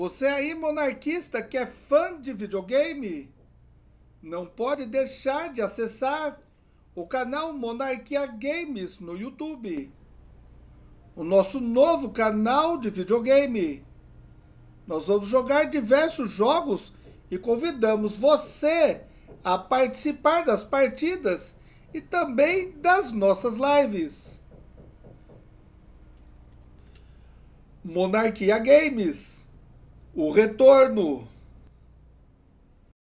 Você aí, monarquista, que é fã de videogame, não pode deixar de acessar o canal Monarquia Games no YouTube. O nosso novo canal de videogame. Nós vamos jogar diversos jogos e convidamos você a participar das partidas e também das nossas lives. Monarquia Games o retorno